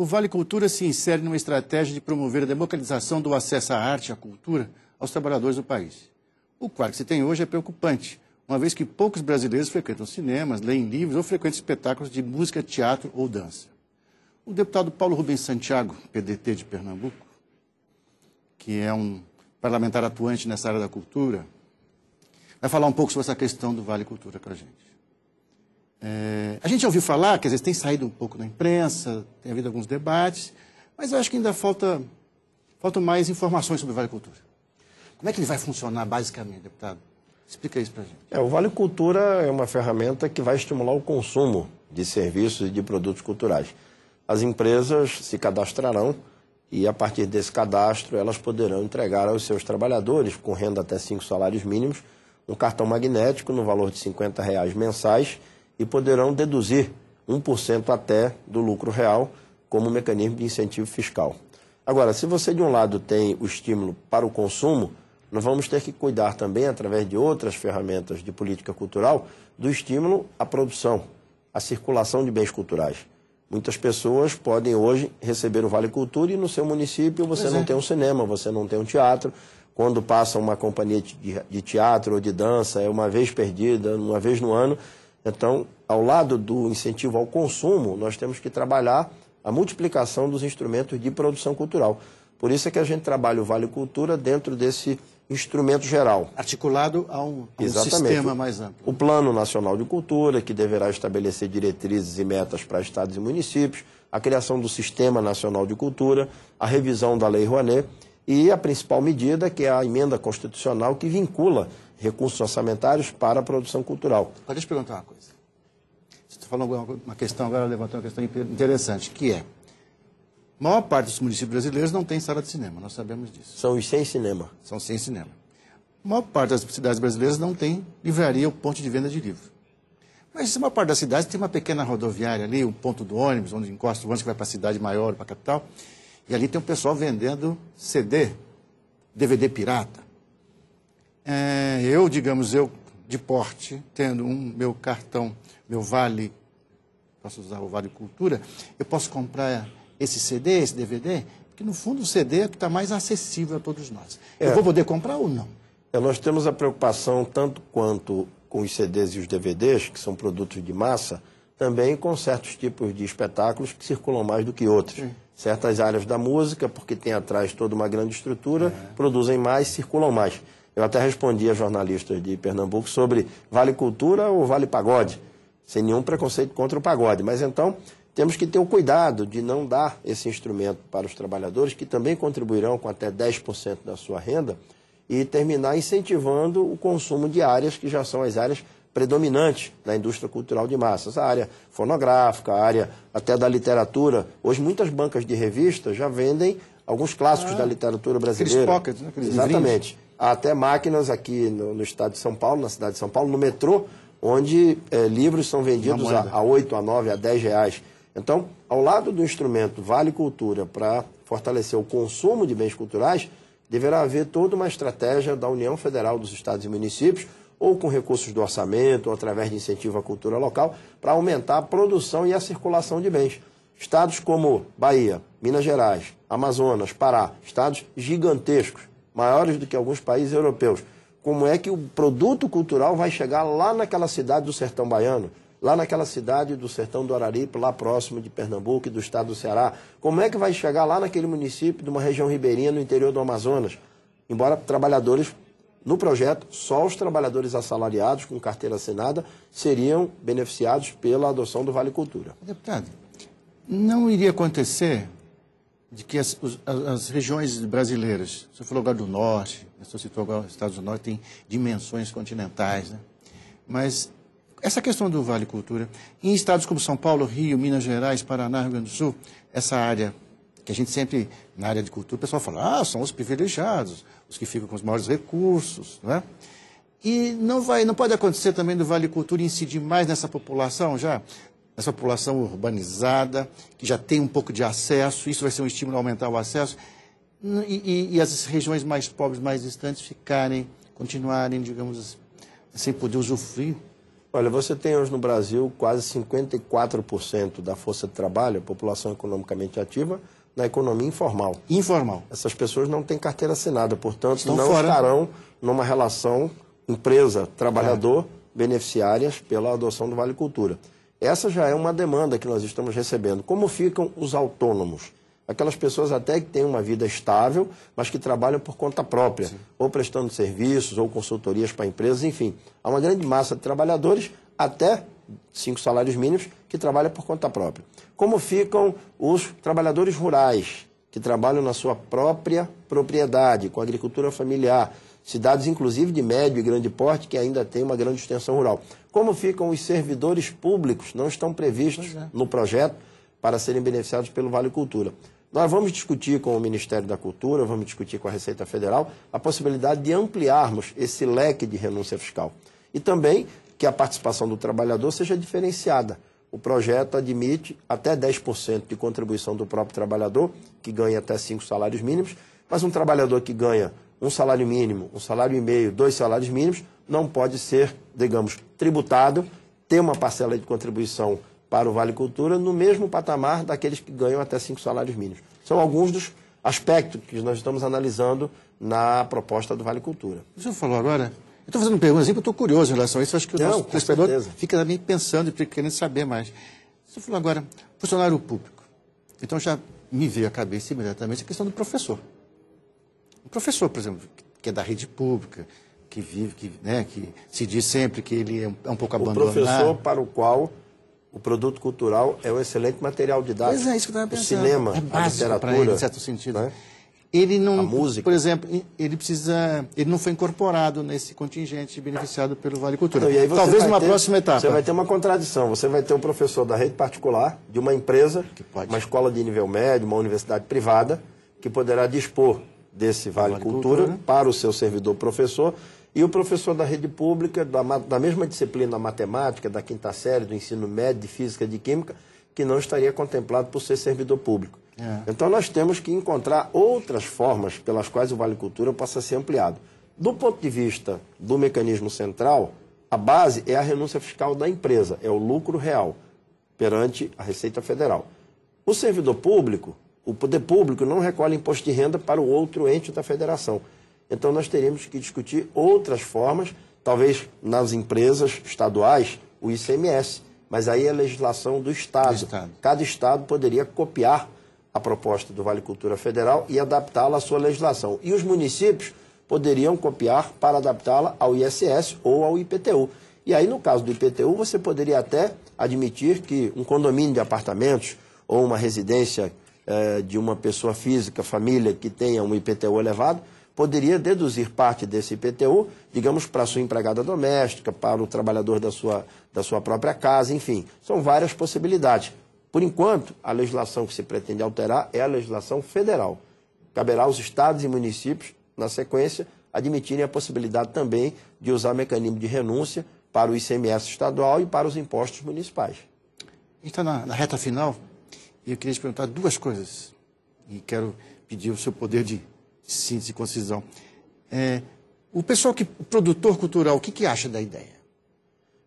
O Vale Cultura se insere numa estratégia de promover a democratização do acesso à arte e à cultura aos trabalhadores do país. O quadro que se tem hoje é preocupante, uma vez que poucos brasileiros frequentam cinemas, leem livros ou frequentam espetáculos de música, teatro ou dança. O deputado Paulo Rubens Santiago, PDT de Pernambuco, que é um parlamentar atuante nessa área da cultura, vai falar um pouco sobre essa questão do Vale Cultura para a gente. É, a gente já ouviu falar, que às vezes tem saído um pouco na imprensa, tem havido alguns debates, mas eu acho que ainda falta, faltam mais informações sobre o Vale Cultura. Como é que ele vai funcionar, basicamente, deputado? Explica isso para gente. É, o Vale Cultura é uma ferramenta que vai estimular o consumo de serviços e de produtos culturais. As empresas se cadastrarão e, a partir desse cadastro, elas poderão entregar aos seus trabalhadores, com renda até cinco salários mínimos, um cartão magnético no valor de R$ reais mensais, e poderão deduzir 1% até do lucro real como mecanismo de incentivo fiscal. Agora, se você de um lado tem o estímulo para o consumo, nós vamos ter que cuidar também, através de outras ferramentas de política cultural, do estímulo à produção, à circulação de bens culturais. Muitas pessoas podem hoje receber o Vale Cultura e no seu município você não é. tem um cinema, você não tem um teatro. Quando passa uma companhia de teatro ou de dança, é uma vez perdida, uma vez no ano, então, ao lado do incentivo ao consumo, nós temos que trabalhar a multiplicação dos instrumentos de produção cultural. Por isso é que a gente trabalha o Vale Cultura dentro desse instrumento geral. Articulado a um, a um sistema mais amplo. O Plano Nacional de Cultura, que deverá estabelecer diretrizes e metas para estados e municípios, a criação do Sistema Nacional de Cultura, a revisão da Lei Rouanet e a principal medida, que é a emenda constitucional que vincula recursos orçamentários para a produção cultural. Pode te perguntar uma coisa. Você está falando uma questão agora, levantou uma questão interessante, que é, a maior parte dos municípios brasileiros não tem sala de cinema, nós sabemos disso. São os sem cinema. São sem cinema. A maior parte das cidades brasileiras não tem livraria ou ponto de venda de livro. Mas a maior parte das cidades tem uma pequena rodoviária ali, um ponto do ônibus, onde encosta o ônibus que vai para a cidade maior, para a capital. E ali tem um pessoal vendendo CD, DVD pirata é, eu, digamos, eu de porte, tendo um meu cartão, meu vale, posso usar o vale cultura, eu posso comprar esse CD, esse DVD, porque no fundo o CD é o que está mais acessível a todos nós. É. Eu vou poder comprar ou não? É, nós temos a preocupação tanto quanto com os CDs e os DVDs, que são produtos de massa, também com certos tipos de espetáculos que circulam mais do que outros. Sim. Certas áreas da música, porque tem atrás toda uma grande estrutura, é. produzem mais, circulam mais. Eu até respondi a jornalistas de Pernambuco sobre vale cultura ou vale pagode, sem nenhum preconceito contra o pagode. Mas então temos que ter o cuidado de não dar esse instrumento para os trabalhadores, que também contribuirão com até 10% da sua renda, e terminar incentivando o consumo de áreas que já são as áreas predominante na indústria cultural de massas, a área fonográfica, a área até da literatura. Hoje, muitas bancas de revistas já vendem alguns clássicos ah, da literatura brasileira. Né? Aqueles não? né? Exatamente. Livrinhos. Há até máquinas aqui no, no, estado de São Paulo, na cidade de São Paulo, no metrô, onde é, livros são vendidos a, a 8, a 9, a 10 reais. Então, ao lado do instrumento Vale Cultura para fortalecer o consumo de bens culturais, deverá haver toda uma estratégia da União Federal dos Estados e Municípios, ou com recursos do orçamento, ou através de incentivo à cultura local, para aumentar a produção e a circulação de bens. Estados como Bahia, Minas Gerais, Amazonas, Pará, estados gigantescos, maiores do que alguns países europeus. Como é que o produto cultural vai chegar lá naquela cidade do sertão baiano, lá naquela cidade do sertão do Araripe, lá próximo de Pernambuco e do estado do Ceará? Como é que vai chegar lá naquele município de uma região ribeirinha no interior do Amazonas? Embora trabalhadores no projeto, só os trabalhadores assalariados com carteira assinada seriam beneficiados pela adoção do Vale Cultura. Deputado, não iria acontecer de que as, as, as regiões brasileiras, você falou agora do Norte, você citou agora os Estados do Norte, tem dimensões continentais, né? Mas essa questão do Vale Cultura, em estados como São Paulo, Rio, Minas Gerais, Paraná, Rio Grande do Sul, essa área que a gente sempre, na área de cultura, o pessoal fala, ah, são os privilegiados, os que ficam com os maiores recursos, não é? E não, vai, não pode acontecer também do Vale Cultura incidir mais nessa população já, nessa população urbanizada, que já tem um pouco de acesso, isso vai ser um estímulo a aumentar o acesso, e, e, e as regiões mais pobres, mais distantes, ficarem, continuarem, digamos assim, sem poder usufruir. Olha, você tem hoje no Brasil quase 54% da força de trabalho, a população economicamente ativa, na economia informal. Informal. Essas pessoas não têm carteira assinada, portanto, Estão não fora. estarão numa relação empresa-trabalhador é. beneficiárias pela adoção do Vale Cultura. Essa já é uma demanda que nós estamos recebendo. Como ficam os autônomos? Aquelas pessoas até que têm uma vida estável, mas que trabalham por conta própria, Sim. ou prestando serviços, ou consultorias para empresas, enfim. Há uma grande massa de trabalhadores, até cinco salários mínimos, que trabalha por conta própria. Como ficam os trabalhadores rurais, que trabalham na sua própria propriedade, com agricultura familiar, cidades inclusive de médio e grande porte, que ainda tem uma grande extensão rural. Como ficam os servidores públicos, não estão previstos é. no projeto para serem beneficiados pelo Vale Cultura. Nós vamos discutir com o Ministério da Cultura, vamos discutir com a Receita Federal a possibilidade de ampliarmos esse leque de renúncia fiscal. E também que a participação do trabalhador seja diferenciada. O projeto admite até 10% de contribuição do próprio trabalhador, que ganha até cinco salários mínimos, mas um trabalhador que ganha um salário mínimo, um salário e meio, dois salários mínimos, não pode ser, digamos, tributado, ter uma parcela de contribuição para o Vale Cultura no mesmo patamar daqueles que ganham até cinco salários mínimos. São alguns dos aspectos que nós estamos analisando na proposta do Vale Cultura. O senhor falou agora estou fazendo perguntas assim, porque eu estou curioso em relação a isso. acho que o Não, nosso telespectador fica também pensando e querendo saber mais. Você falou agora, funcionário público. Então já me veio à cabeça imediatamente a questão do professor. O professor, por exemplo, que é da rede pública, que vive, que, né, que se diz sempre que ele é um, é um pouco abandonado. O professor para o qual o produto cultural é um excelente material didático. Pois é, isso que eu estava pensando. O cinema, é a literatura. Ele, em certo sentido. Né? ele não, a música. por exemplo, ele precisa, ele não foi incorporado nesse contingente beneficiado pelo Vale Cultura. Então, Talvez numa ter, próxima etapa. Você vai ter uma contradição. Você vai ter um professor da rede particular de uma empresa, uma escola de nível médio, uma universidade privada, que poderá dispor desse Vale, vale Cultura, Cultura né? para o seu servidor professor e o professor da rede pública da, da mesma disciplina matemática da quinta série do ensino médio de física e de química que não estaria contemplado por ser servidor público. É. Então nós temos que encontrar outras formas pelas quais o Vale Cultura possa ser ampliado. Do ponto de vista do mecanismo central, a base é a renúncia fiscal da empresa, é o lucro real perante a Receita Federal. O servidor público, o poder público, não recolhe imposto de renda para o outro ente da federação. Então nós teremos que discutir outras formas, talvez nas empresas estaduais, o ICMS. Mas aí é a legislação do estado. do estado. Cada Estado poderia copiar a proposta do Vale Cultura Federal e adaptá-la à sua legislação. E os municípios poderiam copiar para adaptá-la ao ISS ou ao IPTU. E aí, no caso do IPTU, você poderia até admitir que um condomínio de apartamentos ou uma residência eh, de uma pessoa física, família, que tenha um IPTU elevado, poderia deduzir parte desse IPTU, digamos, para a sua empregada doméstica, para o trabalhador da sua, da sua própria casa, enfim. São várias possibilidades. Por enquanto, a legislação que se pretende alterar é a legislação federal. Caberá aos estados e municípios, na sequência, admitirem a possibilidade também de usar mecanismo de renúncia para o ICMS estadual e para os impostos municipais. Está na, na reta final e eu queria te perguntar duas coisas e quero pedir o seu poder de síntese e concisão. É, o pessoal que, o produtor cultural, o que, que acha da ideia?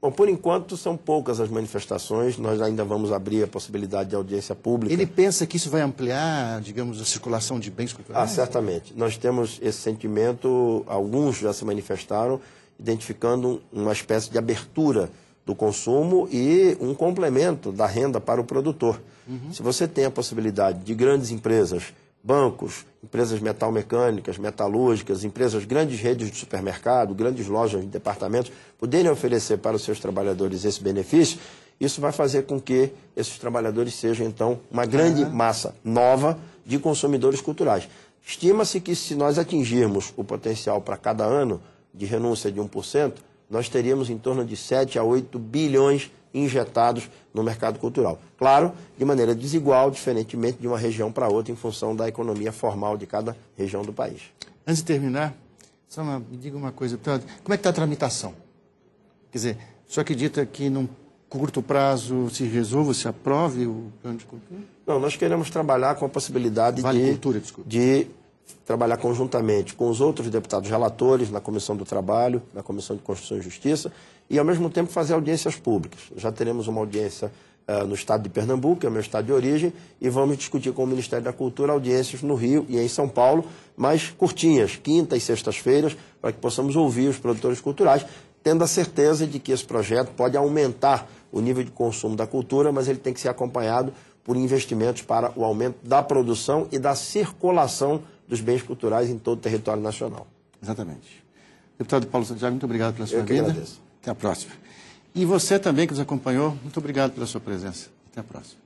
Bom, por enquanto são poucas as manifestações, nós ainda vamos abrir a possibilidade de audiência pública. Ele pensa que isso vai ampliar, digamos, a circulação de bens culturais? Ah, certamente. Nós temos esse sentimento, alguns já se manifestaram, identificando uma espécie de abertura do consumo e um complemento da renda para o produtor. Uhum. Se você tem a possibilidade de grandes empresas bancos, empresas metalmecânicas, metalúrgicas, empresas, grandes redes de supermercado, grandes lojas de departamentos, poderem oferecer para os seus trabalhadores esse benefício, isso vai fazer com que esses trabalhadores sejam, então, uma grande uhum. massa nova de consumidores culturais. Estima-se que se nós atingirmos o potencial para cada ano de renúncia de 1%, nós teríamos em torno de 7 a 8 bilhões de injetados no mercado cultural. Claro, de maneira desigual, diferentemente de uma região para outra, em função da economia formal de cada região do país. Antes de terminar, só uma, me diga uma coisa, como é que está a tramitação? Quer dizer, o senhor acredita que num curto prazo se resolva, se aprove o plano de cultura? Não, nós queremos trabalhar com a possibilidade vale de, cultura, de trabalhar conjuntamente com os outros deputados relatores na Comissão do Trabalho, na Comissão de Constituição e Justiça, e ao mesmo tempo fazer audiências públicas. Já teremos uma audiência uh, no estado de Pernambuco, que é o meu estado de origem, e vamos discutir com o Ministério da Cultura audiências no Rio e em São Paulo, mas curtinhas, quinta e sextas-feiras, para que possamos ouvir os produtores culturais, tendo a certeza de que esse projeto pode aumentar o nível de consumo da cultura, mas ele tem que ser acompanhado por investimentos para o aumento da produção e da circulação dos bens culturais em todo o território nacional. Exatamente. Deputado Paulo Santiago, muito obrigado pela sua Eu vinda. Até a próxima. E você também que nos acompanhou, muito obrigado pela sua presença. Até a próxima.